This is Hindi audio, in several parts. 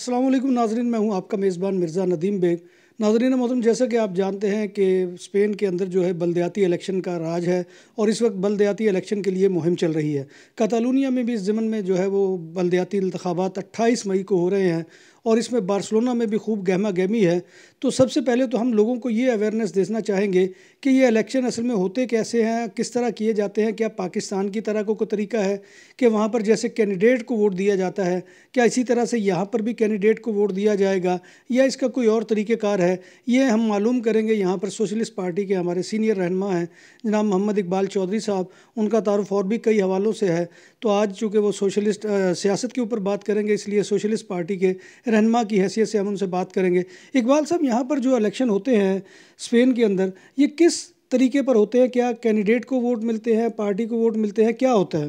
असलम नाजरीन मैं हूं आपका मेज़बान मिर्ज़ा नदीम बेग नाजरीन मोहतरम जैसा कि आप जानते हैं कि स्पेन के अंदर जो है बलदयाती इलेक्शन का राज है और इस वक्त बलदयाती इलेक्शन के लिए मुहिम चल रही है कतालूनिया में भी इस ज़मन में जो है वो बलदयाती इंतबात अट्ठाईस मई को हो रहे हैं और इसमें बार्सलोना में भी खूब गहमा गहमी है तो सबसे पहले तो हम लोगों को ये अवेयरनेस देना चाहेंगे कि ये इलेक्शन असल में होते कैसे हैं किस तरह किए जाते हैं क्या पाकिस्तान की तरह को कोई तरीका है कि वहाँ पर जैसे कैंडिडेट को वोट दिया जाता है क्या इसी तरह से यहाँ पर भी कैंडिडेट को वोट दिया जाएगा या इसका कोई और तरीक़ेकार है ये हम मालूम करेंगे यहाँ पर सोशलिस्ट पार्टी के हमारे सीनियर रहनमा हैं जनाब मोहम्मद इकबाल चौधरी साहब उनका तारफ़ और भी कई हवालों से है तो आज चूँकि वो सोशलिस्ट सियासत के ऊपर बात करेंगे इसलिए सोशलिस्ट पार्टी के रहनमा की हैसियत से हम उनसे बात करेंगे इकबाल साहब यहाँ पर जो इलेक्शन होते हैं स्पेन के अंदर ये किस तरीके पर होते हैं क्या कैंडिडेट को वोट मिलते हैं पार्टी को वोट मिलते हैं क्या होता है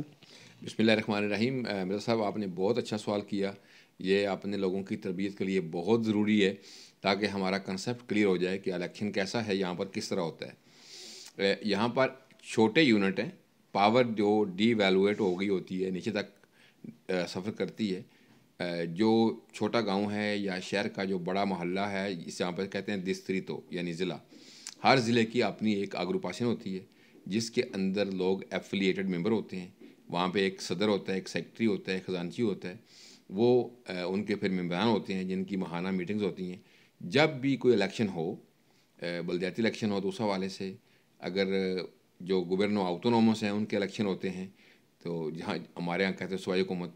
बसमिल रहीम मिर्जा साहब आपने बहुत अच्छा सवाल किया ये आपने लोगों की तरबियत के लिए बहुत ज़रूरी है ताकि हमारा कंसेप्ट क्लियर हो जाए कि इलेक्शन कैसा है यहाँ पर किस तरह होता है यहाँ पर छोटे यूनिट हैं पावर जो डी हो गई होती है नीचे तक सफ़र करती है जो छोटा गांव है या शहर का जो बड़ा मोहल्ला है इसे यहाँ पर कहते हैं दिस्त्रितो यानी ज़िला हर ज़िले की अपनी एक आग्रुपाशन होती है जिसके अंदर लोग एफिलिएटेड मेंबर होते हैं वहाँ पे एक सदर होता है एक सेक्रेटरी होता है खजानची होता है वो उनके फिर मेम्बरान होते हैं जिनकी महाना मीटिंग्स होती हैं जब भी कोई इलेक्शन हो बलदियाती इलेक्शन हो तो उस हवाले से अगर जो गवर्नर आउटोनोमस हैं उनके इलेक्शन होते हैं तो जहाँ हमारे यहाँ कहते हैं सूबाई हुकूमत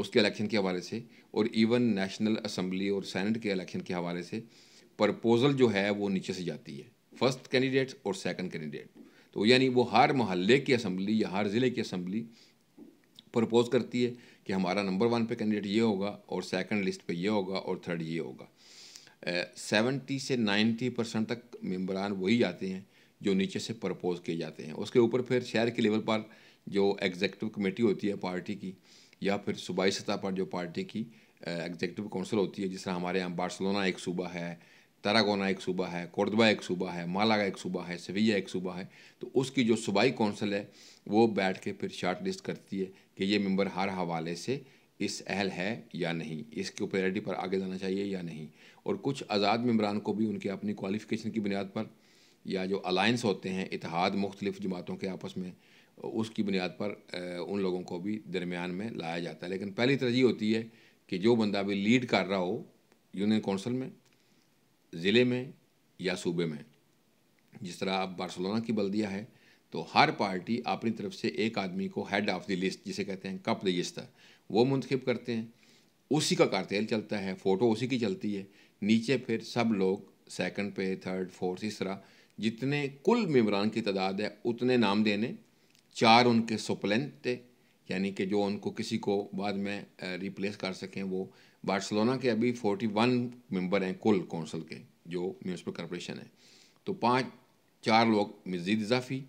उसके इलेक्शन के हवाले से और इवन नेशनल असम्बली और सैनट के इलेक्शन के हवाले से प्रपोज़ल जो है वो नीचे से जाती है फर्स्ट कैंडिडेट और सेकंड कैंडिडेट तो यानी वो हर मोहल्ले की असम्बली या हर ज़िले की असम्बली प्रपोज़ करती है कि हमारा नंबर वन पे कैंडिडेट ये होगा और सेकंड लिस्ट पे ये होगा और थर्ड ये होगा सेवेंटी से नाइन्टी परसेंट तक मेम्बरान वही आते हैं जो नीचे से प्रपोज़ किए जाते हैं उसके ऊपर फिर शहर के लेवल पर जो एग्जेक्टिव कमेटी होती है पार्टी की या फिर सूबाई सतह पर जो पार्टी की एग्जीक्यूटिव काउंसिल होती है जिस तरह हमारे यहाँ बार्सलोना एक सूबा है तरागोना एक सूबा है कोर्दबा एक सूबा है मालागा एक सूबा है सविया एक सूबा है तो उसकी जो सूबाई कौंसिल है वो बैठ के फिर शार्ट लिस्ट करती है कि ये मेंबर हर हवाले से इस अहल है या नहीं इसके प्रायोरिटी पर आगे जाना चाहिए या नहीं और कुछ आज़ाद मम्बरान को भी उनकी अपनी क्वालिफ़िकेशन की बुनियाद पर या जो अलाइंस होते हैं इतिहाद मुख्तलिफ़ जमातों के आपस में उसकी बुनियाद पर उन लोगों को भी दरमियान में लाया जाता है लेकिन पहली तरजीह होती है कि जो बंदा भी लीड कर रहा हो यूनियन कौंसिल में ज़िले में या सूबे में जिस तरह आप बार्सलोना की बल्दिया है तो हर पार्टी अपनी तरफ से एक आदमी को हेड ऑफ़ द लिस्ट जिसे कहते हैं कप रजिस्टर वो मुंतखब करते हैं उसी का कारतेल चलता है फ़ोटो उसी की चलती है नीचे फिर सब लोग सेकंड पे थर्ड फोर्थ इस तरह जितने कुल मेबरान की तादाद है उतने नाम देने चार उनके सुपलेंट थे यानी कि जो उनको किसी को बाद में रिप्लेस कर सकें वो बार्सलोना के अभी 41 मेंबर हैं कुल कौंसल के जो म्यूनसिपल कॉरपोरेशन है तो पांच चार लोग मज़ीद इजाफी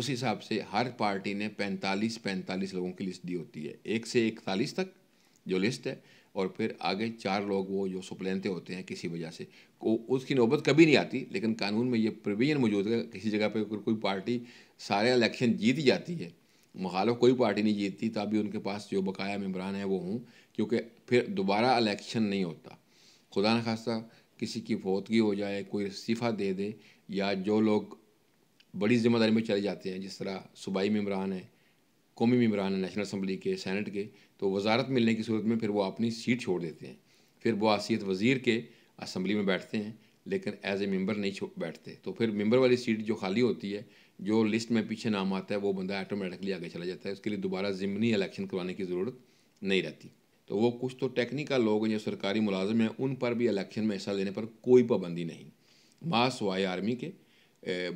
उस हिसाब से हर पार्टी ने 45 45 लोगों की लिस्ट दी होती है एक से इकतालीस तक जो लिस्ट है और फिर आगे चार लोग वो जो सुपलेंते होते हैं किसी वजह से उसकी नौबत कभी नहीं आती लेकिन कानून में ये प्रोविज़न मौजूद है किसी जगह पर कोई पार्टी सारे इलेक्शन जीत जाती है मुखालफ कोई पार्टी नहीं जीतती तभी उनके पास जो बकाया मम्बरान है वो हूँ क्योंकि फिर दोबारा इलेक्शन नहीं होता खुदा न खासा किसी की फौतगी हो जाए कोई इस्तीफ़ा दे दे या जो लोग बड़ी जिम्मेदारी में चले जाते हैं जिस तरह सूबाई मम्बरान है कौमी मम्बरान है नेशनल असम्बली के सैनट के तो वजारत मिलने की सूरत में फिर वो अपनी सीट छोड़ देते हैं फिर वो आसीत वज़ीर के असम्बली में बैठते हैं लेकिन एज ए मेंबर नहीं बैठते तो फिर मेंबर वाली सीट जो खाली होती है जो लिस्ट में पीछे नाम आता है वो बंदा ऑटोमेटिकली आगे चला जाता है उसके लिए दोबारा ज़िमनी इलेक्शन करवाने की ज़रूरत नहीं रहती तो वो कुछ तो टेक्निकल लोग हैं जो सरकारी मुलाजम हैं उन पर भी इलेक्शन में हिस्सा लेने पर कोई पाबंदी नहीं मास वाई आर्मी के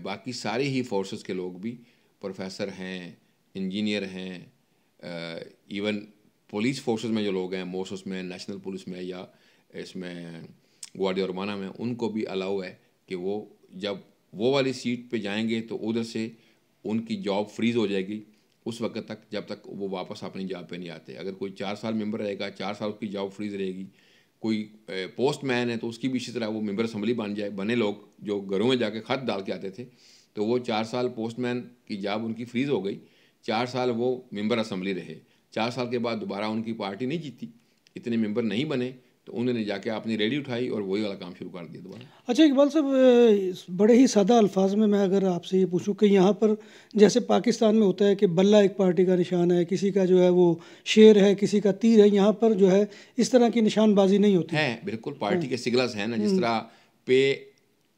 बाकी सारे ही फोर्सेस के लोग भी प्रोफेसर हैं इंजीनियर हैं इवन पुलिस फोर्सेस में जो लोग हैं मोसस में नेशनल पुलिस में या इसमें ग्वालियर और माना में उनको भी अलाउ है कि वो जब वो वाली सीट पे जाएंगे तो उधर से उनकी जॉब फ्रीज़ हो जाएगी उस वक्त तक जब तक वो वापस अपनी जॉब पे नहीं आते अगर कोई चार साल मेंबर रहेगा चार साल उसकी जॉब फ्रीज़ रहेगी कोई पोस्टमैन है तो उसकी भी इसी तरह वो मेंबर असम्बली बन जाए बने लोग जो घरों में जाके ख़त डाल के आते थे तो वो चार साल पोस्ट की जॉब उनकी फ्रीज़ हो गई चार साल वो मेंबर असम्बली रहे चार साल के बाद दोबारा उनकी पार्टी नहीं जीती इतने मेंबर नहीं बने तो उन्होंने जाके अपनी रेडी उठाई और वही वाला काम शुरू कर दिया दोबारा अच्छा इकबाल साहब बड़े ही सादा अल्फाज में मैं अगर आपसे ये पूछूं कि यहाँ पर जैसे पाकिस्तान में होता है कि बल्ला एक पार्टी का निशान है किसी का जो है वो शेर है किसी का तीर है यहाँ पर जो है इस तरह की निशानबाजी नहीं होती है बिल्कुल पार्टी हाँ। के सिग्नल्स हैं ना जिस हम्म। तरह पे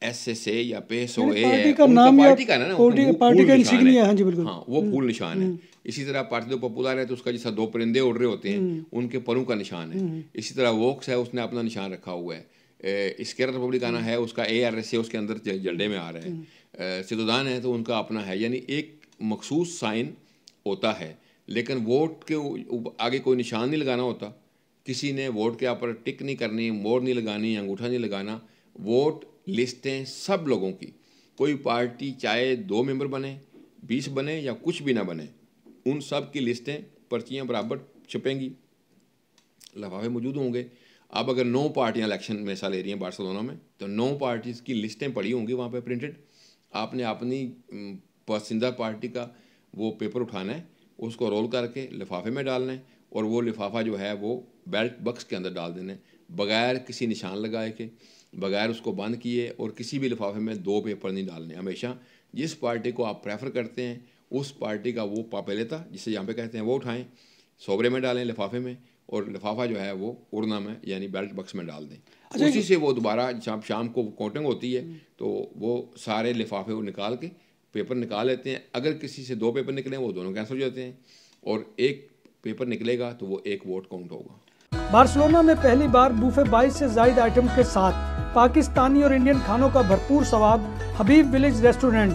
एसएसए या पेसोए पार्टी का नाम पार्टी का ना पार्टी, पार्टी का इंसिग्निया हाँ जी बिल्कुल हां वो फूल हम्म। निशान है हम्म। इसी तरह पार्टी पॉपुलर तो है तो उसका जैसा दो परिंदे उड़ रहे होते हैं हम्म। उनके परों का निशान है इसी तरह वोक्स है उसने अपना निशान रखा हुआ है स्केर रिपब्लिकाना है उसका ए आर एस ए उसके अंदर झंडे में आ रहा है सिदुदान है तो उनका अपना है यानी एक मखसूस साइन होता है लेकिन वोट के आगे कोई निशान नहीं लगाना होता किसी ने वोट के ऊपर टिक नहीं करनी मोर नहीं लगानी अंगूठा नहीं लगाना वोट लिस्टें सब लोगों की कोई पार्टी चाहे दो मेंबर बने बीस बने या कुछ भी ना बने उन सब की लिस्टें पर्चियाँ बराबर छपेंगी लफाफे मौजूद होंगे अब अगर नौ पार्टियाँ इलेक्शन में हिस्सा ले रही हैं बार्सलोना में तो नौ पार्टीज़ की लिस्टें पड़ी होंगी वहाँ पर प्रिंटेड आपने अपनी पसंदीदा पार्टी का वो पेपर उठाना है उसको रोल करके लिफाफे में डालना है और वो लिफाफा जो है वो बेल्ट बक्स के अंदर डाल देना है बगैर किसी निशान लगाए के बगैर उसको बंद किए और किसी भी लिफाफे में दो पेपर नहीं डालने हमेशा जिस पार्टी को आप प्रेफर करते हैं उस पार्टी का वो पापेलेता जिसे यहाँ पे कहते हैं वो उठाएं सोबरे में डालें लिफाफे में और लिफाफा जो है वो उड़ना में यानी बेल्ट बक्स में डाल दें अच्छा उसी से वो दोबारा जब शाम को कोटिंग होती है तो वो सारे लिफाफे वो निकाल के पेपर निकाल लेते हैं अगर किसी से दो पेपर निकले वो दोनों कैंसिल हो जाते हैं और एक पेपर निकलेगा तो वो एक वोट काउंट होगा बार्सिलोना में पहली बार बूफे 22 से जायद आइटम के साथ पाकिस्तानी और इंडियन खानों का भरपूर स्वाद हबीब विलेज रेस्टोरेंट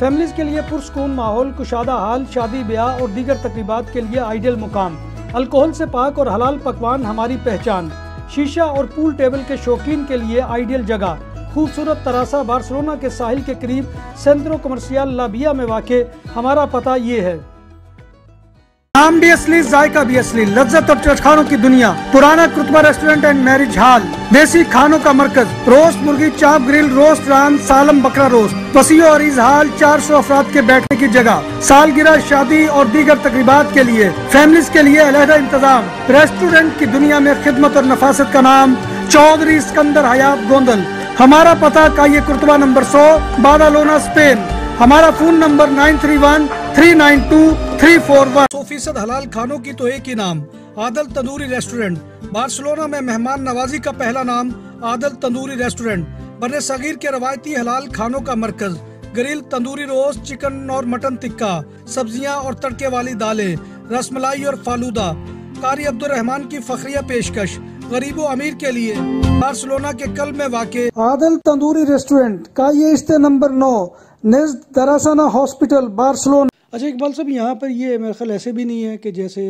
फैमिलीज के लिए पुरसकून माहौल कुशादा हाल शादी ब्याह और दीगर तकरीबात के लिए आइडियल मुकाम अल्कोहल से पाक और हलाल पकवान हमारी पहचान शीशा और पूल टेबल के शौकीन के लिए आइडियल जगह खूबसूरत तरासा बार्सिलोना के साहिल के करीब सेंट्रो कमर्शियल लाबिया में वाक़ हमारा पता ये है नाम भी असली जायका भी असली लज्जत और चटखानों की दुनिया पुराना Qurtuba restaurant and marriage hall देसी खानों का मरकज रोस्ट मुर्गी चाप ग्रिल रोस्ट राम सालम बकरा रोस्ट वसीओ और हाल चार सौ अफराद के बैठने की जगह सालगिरह शादी और दीगर तकरीबात के लिए फैमिली के लिए अलहदा इंतजाम रेस्टोरेंट की दुनिया में खिदमत और नफासत का नाम चौधरी सिकंदर हयात गोंदल हमारा पता का ये कुर्तबा नंबर सौ बादालोना स्पेन हमारा phone number nine three one three nine two three four one सौ फीसद हलाल खानों की तो एक ही नाम आदल तंदूरी रेस्टोरेंट बार्सिलोना में मेहमान नवाजी का पहला नाम आदल तंदूरी रेस्टोरेंट बने सगीर के रवायती हलाल खानों का मरकज ग्रिल तंदूरी रोस्ट चिकन और मटन टिक्का सब्जियां और तड़के वाली दालें रसमलाई और फालूदा कारी अब्दुलरहमान की फखरिया पेशकश गरीबों अमीर के लिए बार्सिलोना के कल में वाके आदल तंदूरी रेस्टोरेंट का ये इश्ते नंबर नौ नेज दरासाना हॉस्पिटल बार्सिलोना अच्छा इकबाल साहब यहाँ पर ये मेरा ख्याल ऐसे भी नहीं है कि जैसे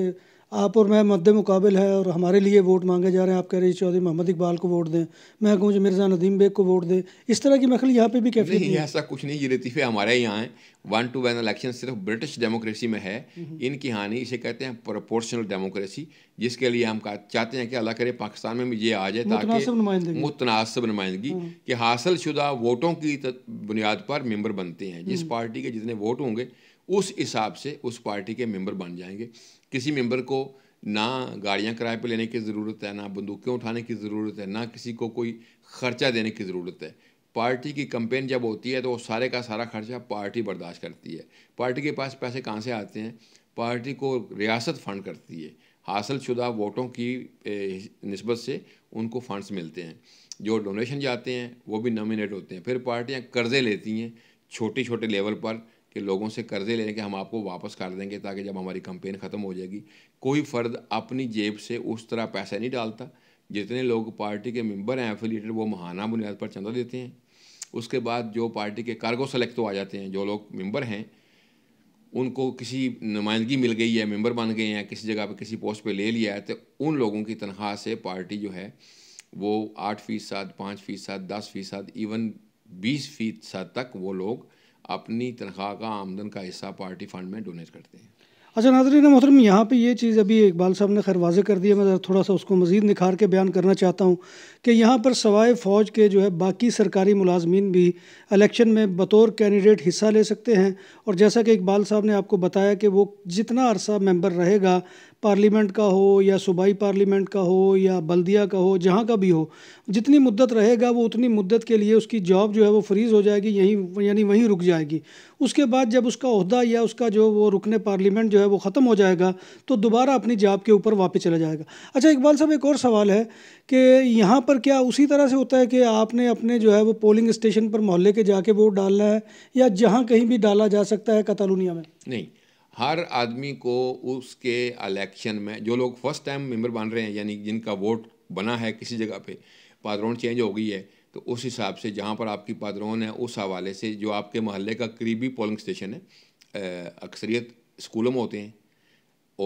आप और मैं मद्द मुकाबल है और हमारे लिए वोट मांगे जा रहे हैं आप कह रहे हैं चौधरी मोहम्मद इकबाल को वोट दें मैं कहूँ जो मिर्ज़ा नदीम बेग को वोट दें इस तरह की मखल यहाँ पे भी कहते नहीं ऐसा कुछ नहीं ये लतीफ़े हमारे यहाँ हैं वन टू वन इलेक्शन सिर्फ ब्रिटिश डेमोक्रेसी में है इनकी हानि इसे कहते हैं प्रोपोर्शनल डेमोक्रेसी जिसके लिए हम चाहते हैं कि अल्लाह करे पाकिस्तान में भी ये आ जाए ताकि मुतनासब नुमाइंदगी हम्म। कि हासिल शुदा वोटों की बुनियाद पर मेम्बर बनते हैं जिस पार्टी हम्म। के जितने वोट होंगे उस हिसाब से उस पार्टी के मेंबर बन जाएंगे किसी मेंबर को ना गाड़ियाँ किराए पर लेने की ज़रूरत है ना बंदूकें उठाने की ज़रूरत है ना किसी को कोई खर्चा देने की ज़रूरत है पार्टी की कंपेन जब होती है तो वो सारे का सारा खर्चा पार्टी बर्दाश्त करती है पार्टी के पास पैसे कहाँ से आते हैं पार्टी को रियासत फंड करती है हासिल शुदा वोटों की नस्बत से उनको फंड्स मिलते हैं जो डोनेशन जाते हैं वो भी नॉमिनेट होते हैं फिर पार्टियाँ कर्ज़े लेती हैं छोटे छोटे लेवल पर कि लोगों से कर्जे लेने के हम आपको वापस कर देंगे ताकि जब हमारी कंपेन ख़त्म हो जाएगी कोई फ़र्द अपनी जेब से उस तरह पैसा नहीं डालता जितने लोग पार्टी के मेंबर हैं एफिलेटेड वो महाना बुनियाद पर चंदा देते हैं उसके बाद जो पार्टी के कार्गो सेलेक्ट तो आ जाते हैं जो लोग मेंबर हैं उनको किसी नुमाइंदगी मिल गई है मेंबर बन गए हैं किसी जगह पर किसी पोस्ट पर ले लिया है तो उन लोगों की तनख्वाह से पार्टी जो है वो आठ फीसद पाँच फीसद दस फीसद इवन बीस फीसद तक वो लोग अपनी तनख्वाह का आमदन का हिस्सा पार्टी फंड में डोनेट करते हैं अच्छा नाजरीन मोहरम यहाँ पे ये चीज़ अभी इकबाल साहब ने खैर वाजे कर दिया मैं थोड़ा सा उसको मज़ीद निखार के बयान करना चाहता हूँ कि यहाँ पर सवाए फ़ौज के जो है बाकी सरकारी मुलाजमीन भी इलेक्शन में बतौर कैंडिडेट हिस्सा ले सकते हैं और जैसा कि इकबाल साहब ने आपको बताया कि वो जितना अरसा मेंबर रहेगा पार्लियामेंट का हो या सूबाई पार्लियामेंट का हो या बल्दिया का हो जहाँ का भी हो जितनी मुद्दत रहेगा वो उतनी मुद्दत के लिए उसकी जॉब जो है वो फ्रीज़ हो जाएगी यहीं यानी वहीं रुक जाएगी उसके बाद जब उसका अहदा या उसका जो वो रुकने पार्लियामेंट जो है वो ख़त्म हो जाएगा तो दोबारा अपनी जॉब के ऊपर वापस चला जाएगा अच्छा इकबाल साहब एक और सवाल है कि यहाँ पर क्या उसी तरह से होता है कि आपने अपने जो है वो पोलिंग स्टेशन पर मोहल्ले के जाके वोट डालना है या जहाँ कहीं भी डाला जा सकता है कतालूनिया में नहीं हर आदमी को उसके इलेक्शन में जो लोग फर्स्ट टाइम मेंबर बन रहे हैं यानी जिनका वोट बना है किसी जगह पे पादरोन चेंज हो गई है तो उस हिसाब से जहाँ पर आपकी पादरोन है उस हवाले से जो आपके मोहल्ले का करीबी पोलिंग स्टेशन है अक्सरियत स्कूलों में होते हैं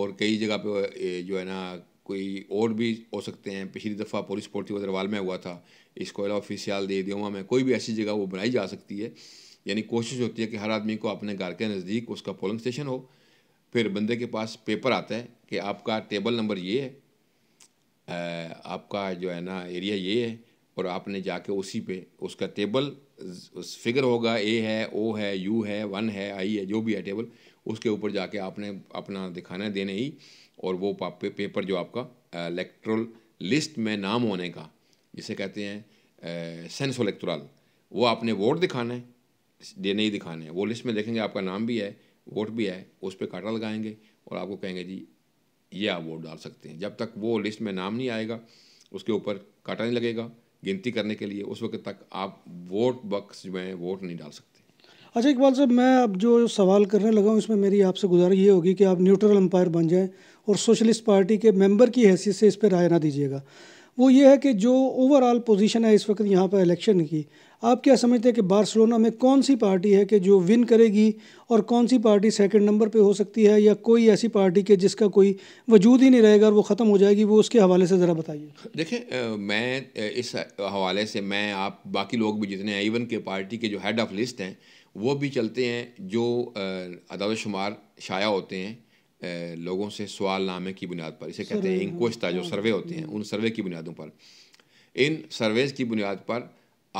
और कई जगह पे जो है ना कोई और भी हो सकते हैं पिछली दफ़ा पुलिस पोर्टी वजरवाल में हुआ था इसको अलावा फिसियाल दे दियोमा में कोई भी ऐसी जगह वो बनाई जा सकती है यानी कोशिश होती है कि हर आदमी को अपने घर के नज़दीक उसका पोलिंग स्टेशन हो फिर बंदे के पास पेपर आता है कि आपका टेबल नंबर ये है आपका जो है ना एरिया ये है और आपने जाके उसी पे उसका टेबल उस फिगर होगा ए है ओ है यू है वन है आई है जो भी है टेबल उसके ऊपर जाके आपने अपना दिखाना देने ही और वो पे, पेपर जो आपका इलेक्ट्रल लिस्ट में नाम होने का जिसे कहते हैं सेंस इलेक्ट्रल वो आपने वोट दिखाना है ये नहीं दिखाने हैं वो लिस्ट में देखेंगे आपका नाम भी है वोट भी है उस पर काटा लगाएंगे और आपको कहेंगे जी ये आप वोट डाल सकते हैं जब तक वो लिस्ट में नाम नहीं आएगा उसके ऊपर काटा नहीं लगेगा गिनती करने के लिए उस वक्त तक आप वोट बक्स जो है वोट नहीं डाल सकते अच्छा इकबाल साहब मैं अब जो सवाल करने लगा हूँ इसमें मेरी आपसे गुजारिश ये होगी कि आप न्यूट्रल अंपायर बन जाएं और सोशलिस्ट पार्टी के मेंबर की हैसियत से इस पर राय ना दीजिएगा वो ये है कि जो ओवरऑल पोजीशन है इस वक्त यहाँ पर इलेक्शन की आप क्या समझते हैं कि बार्सलोना में कौन सी पार्टी है कि जो विन करेगी और कौन सी पार्टी सेकंड नंबर पे हो सकती है या कोई ऐसी पार्टी के जिसका कोई वजूद ही नहीं रहेगा और वो ख़त्म हो जाएगी वो उसके हवाले से ज़रा बताइए देखिए मैं इस हवाले से मैं आप बाकी लोग भी जितने हैं इवन के पार्टी के जो हेड ऑफ़ लिस्ट हैं वो भी चलते हैं जो अदाद शुमार शाया होते हैं लोगों से सवाल नामे की बुनियाद पर इसे कहते हैं इंक्वेस्टा जो सर्वे होते हैं उन सर्वे की बुनियादों पर इन सर्वेज की बुनियाद पर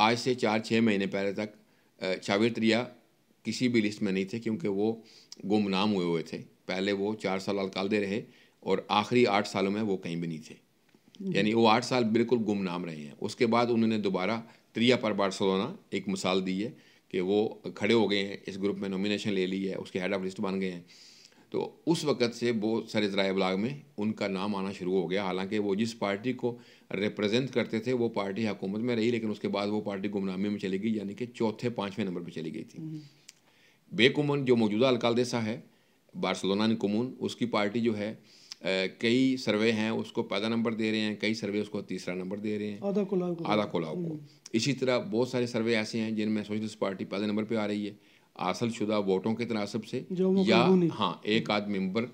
आज से चार छः महीने पहले तक चावित्रिया त्रिया किसी भी लिस्ट में नहीं थे क्योंकि वो गुमनाम हुए हुए थे पहले वो चार साल दे रहे और आखिरी आठ सालों में वो कहीं भी नहीं थे यानी वो आठ साल बिल्कुल गुमनाम रहे हैं उसके बाद उन्होंने दोबारा त्रिया पर बार्सलोना एक मिसाल दी है कि वो खड़े हो गए हैं इस ग्रुप में नॉमिनेशन ले ली है उसके हेड ऑफ लिस्ट बन गए हैं तो उस वक़्त से वो सरेजराय ब्लाग में उनका नाम आना शुरू हो गया हालांकि वो जिस पार्टी को रिप्रेजेंट करते थे वो पार्टी हुकूमत में रही लेकिन उसके बाद वो पार्टी गुमनामी में चली गई यानी कि चौथे पाँचवें नंबर पर चली गई थी हम्म। बेकुमन जो मौजूदा अलकालदेसा है बार्सलोना कमून उसकी पार्टी जो है कई सर्वे हैं उसको पहला नंबर दे रहे हैं कई सर्वे उसको तीसरा नंबर दे रहे हैं आधा कोलाव आधा कोलाव को हम्म। इसी तरह बहुत सारे सर्वे ऐसे हैं जिनमें सोशलिस्ट पार्टी पहले नंबर पर आ रही है असल शुदा वोटों के तनासब से या हाँ एक आध मेंबर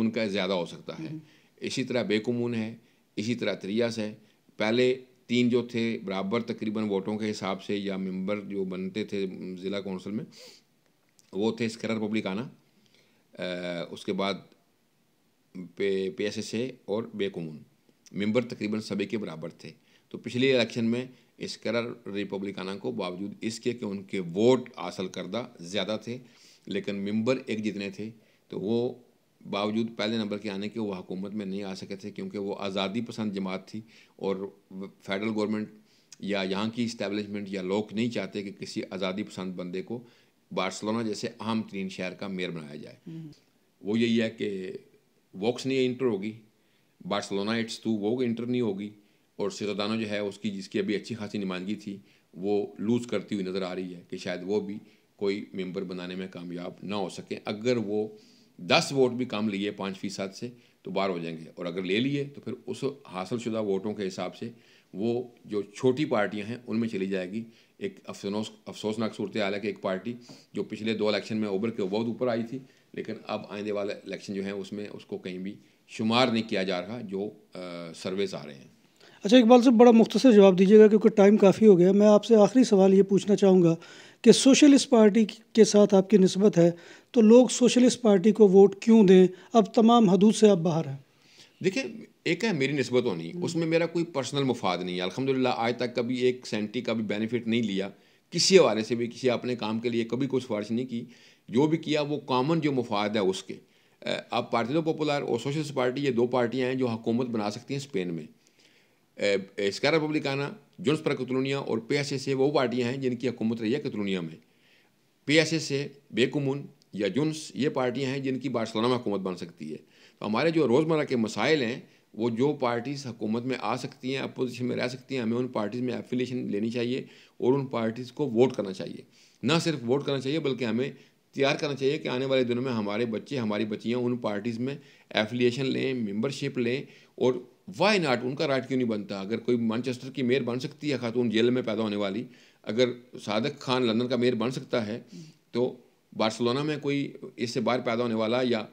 उनका ज़्यादा हो सकता है इसी तरह बेकमून है इसी तरह त्रियास है पहले तीन जो थे बराबर तकरीबन वोटों के हिसाब से या मेंबर जो बनते थे ज़िला कौंसिल में वो थे स्क्रर पब्लिक आना उसके बाद पे पी एस एस ए और बेकमून मेंबर तकरीबन सभी के बराबर थे तो पिछले इलेक्शन में इस इश्कर रिपब्लिकाना को बावजूद इसके कि उनके वोट हासिल करदा ज़्यादा थे लेकिन मेंबर एक जितने थे तो वो बावजूद पहले नंबर के आने के वो हकूमत में नहीं आ सके थे क्योंकि वो आज़ादी पसंद जमात थी और फेडरल गवर्नमेंट या यहाँ की इस्टेबलिशमेंट या लोग नहीं चाहते कि किसी आज़ादी पसंद बंदे को बार्सलोना जैसे अहम तरीन शहर का मेयर बनाया जाए वो यही है कि वॉक्स नहीं इंटर होगी बार्सलोना इट्स टू वो इंटर नहीं होगी और सियासतदानों जो है उसकी जिसकी अभी अच्छी खासी नुमाइंदगी थी वो लूज़ करती हुई नज़र आ रही है कि शायद वो भी कोई मेंबर बनाने में कामयाब ना हो सके अगर वो दस वोट भी कम लिए पाँच फ़ीसद से तो बाहर हो जाएंगे और अगर ले लिए तो फिर उस हासिलशुदा वोटों के हिसाब से वो जो छोटी पार्टियां हैं उनमें चली जाएगी एक अफसोस अफसोसनाक सूरत हाल है कि एक पार्टी जो पिछले दो इलेक्शन में उबर के बहुत ऊपर आई थी लेकिन अब आने वाला इलेक्शन जो है उसमें उसको कहीं भी शुमार नहीं किया जा रहा जो सर्वेस आ रहे हैं अच्छा इकबाल साहब बड़ा मुख्तर जवाब दीजिएगा क्योंकि टाइम काफ़ी हो गया मैं आपसे आखिरी सवाल ये पूछना चाहूँगा कि सोशलिस्ट पार्टी के साथ आपकी नस्बत है तो लोग सोशलिस्ट पार्टी को वोट क्यों दें अब तमाम हदूद से आप बाहर हैं देखिए एक है मेरी नस्बत होनी हम्म। उसमें मेरा कोई पर्सनल मुफाद नहीं है अलहमदिल्ला आज तक कभी एक सेंटी का भी बेनिफिट नहीं लिया किसी हवाले से भी किसी अपने काम के लिए कभी कोई सिफारिश नहीं की जो भी किया वो कॉमन जो मुफाद है उसके अब पार्टी पॉपुलर और सोशलिस्ट पार्टी ये दो पार्टियाँ हैं जो हुकूमत बना सकती हैं स्पेन में रिपब्लिक रिपब्लिकाना जुल्स पर कतलोनिया और पी एस एस ए वो पार्टियाँ हैं जिनकी हुकूमत रही है कतलोनिया में पी एस एस ए बेकमून या जुन्स ये पार्टियाँ हैं जिनकी बार्सलोना में हुकूमत बन सकती है तो हमारे जो रोज़मर्रा के मसाइल हैं वो जो पार्टीज़ हुकूमत में आ सकती हैं अपोजिशन में रह सकती हैं हमें उन पार्टीज़ में एफिलेशन लेनी चाहिए और उन पार्टीज़ को वोट करना चाहिए ना सिर्फ वोट करना चाहिए बल्कि हमें तैयार करना चाहिए कि आने वाले दिनों में हमारे बच्चे हमारी बच्चियाँ उन पार्टीज़ में एफिलिएशन लें मेंबरशिप लें और वाई नाट उनका राइट क्यों नहीं बनता अगर कोई मानचेस्टर की मेयर बन सकती है खातून जेल में पैदा होने वाली अगर सादक खान लंदन का मेयर बन सकता है तो बार्सलोना में कोई इससे बाहर पैदा होने वाला या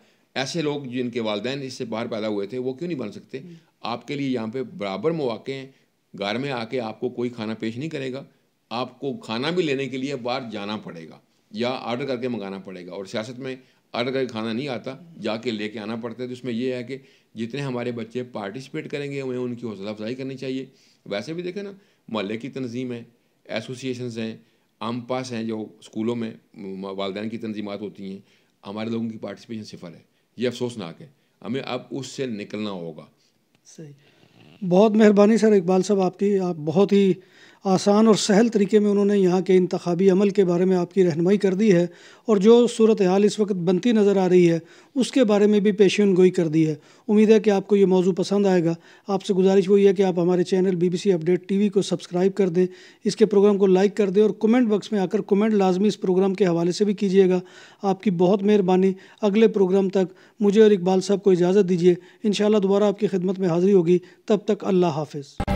ऐसे लोग जिनके वालदेन इससे बाहर पैदा हुए थे वो क्यों नहीं बन सकते आपके लिए यहाँ पे बराबर मौाक़े हैं घर में आके आपको कोई खाना पेश नहीं करेगा आपको खाना भी लेने के लिए बाहर जाना पड़ेगा या आर्डर करके मंगाना पड़ेगा और सियासत में आर्डर करके खाना नहीं आता जाके लेके आना पड़ता है तो इसमें यह है कि जितने हमारे बच्चे पार्टिसिपेट करेंगे उन्हें उनकी हौसला अफजाई करनी चाहिए वैसे भी देखें ना मोहल्ले की तनजीम है एसोसिएशन हैं आम पास हैं जो स्कूलों में वालदेन की तनजीमत होती हैं हमारे लोगों की पार्टिसिपेशन सिफर है ये अफसोसनाक है हमें अब उससे निकलना होगा सही बहुत मेहरबानी सर इकबाल साहब आपकी आप बहुत ही आसान और सहल तरीके में उन्होंने यहाँ के इंतबी अमल के बारे में आपकी रहनमई कर दी है और जो सूरत हाल इस वक्त बनती नज़र आ रही है उसके बारे में भी पेशन गोई कर दी है उम्मीद है कि आपको ये मौजू पसंद आएगा आपसे गुजारिश वही है कि आप हमारे channel B B C update T V को सब्सक्राइब कर दें इसके प्रोग्राम को लाइक कर दें और कमेंट बॉक्स में आकर कमेंट लाजमी इस प्रोग्राम के हवाले से भी कीजिएगा आपकी बहुत मेहरबानी अगले प्रोग्राम तक मुझे और इकबाल साहब को इजाज़त दीजिए इन दोबारा आपकी खिदमत में हाज़िरी होगी तब तक अल्लाह हाफिज़